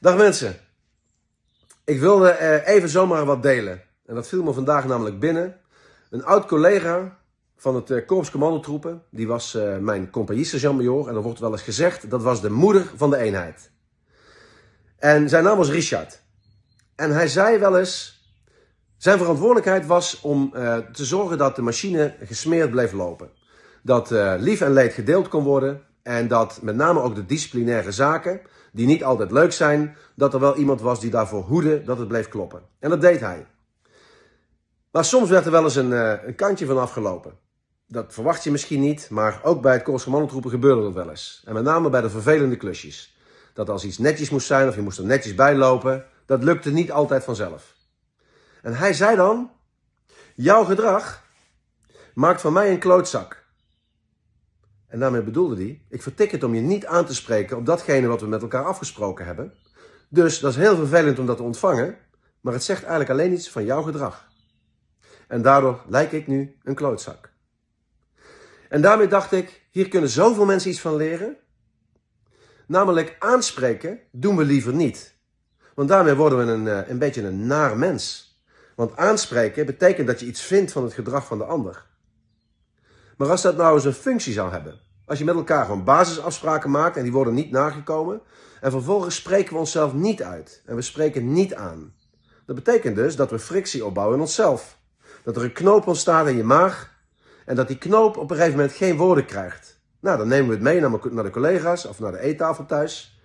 Dag mensen, ik wilde eh, even zomaar wat delen. En dat viel me vandaag namelijk binnen. Een oud collega van het eh, Korps Commandotroepen, die was eh, mijn compagnie-sergeant-major. En er wordt wel eens gezegd, dat was de moeder van de eenheid. En zijn naam was Richard. En hij zei wel eens, zijn verantwoordelijkheid was om te zorgen dat de machine gesmeerd bleef lopen. Dat lief en leed gedeeld kon worden en dat met name ook de disciplinaire zaken, die niet altijd leuk zijn, dat er wel iemand was die daarvoor hoede dat het bleef kloppen. En dat deed hij. Maar soms werd er wel eens een, eh, een kantje van afgelopen. Dat verwacht je misschien niet, maar ook bij het Korps gebeurde dat wel eens. En met name bij de vervelende klusjes. Dat als iets netjes moest zijn of je moest er netjes bij lopen, dat lukte niet altijd vanzelf. En hij zei dan, jouw gedrag maakt van mij een klootzak. En daarmee bedoelde hij, ik vertik het om je niet aan te spreken op datgene wat we met elkaar afgesproken hebben. Dus dat is heel vervelend om dat te ontvangen, maar het zegt eigenlijk alleen iets van jouw gedrag. En daardoor lijk ik nu een klootzak. En daarmee dacht ik, hier kunnen zoveel mensen iets van leren. Namelijk aanspreken doen we liever niet. Want daarmee worden we een, eh, een beetje een naar mens. Want aanspreken betekent dat je iets vindt van het gedrag van de ander. Maar als dat nou eens een functie zou hebben. Als je met elkaar gewoon basisafspraken maakt en die worden niet nagekomen. En vervolgens spreken we onszelf niet uit. En we spreken niet aan. Dat betekent dus dat we frictie opbouwen in onszelf. Dat er een knoop ontstaat in je maag. En dat die knoop op een gegeven moment geen woorden krijgt. Nou, dan nemen we het mee naar de collega's of naar de eettafel thuis.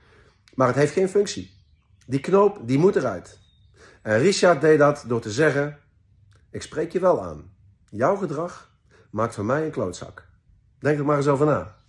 Maar het heeft geen functie. Die knoop, die moet eruit. En Richard deed dat door te zeggen: Ik spreek je wel aan. Jouw gedrag maakt van mij een klootzak. Denk er maar eens over na.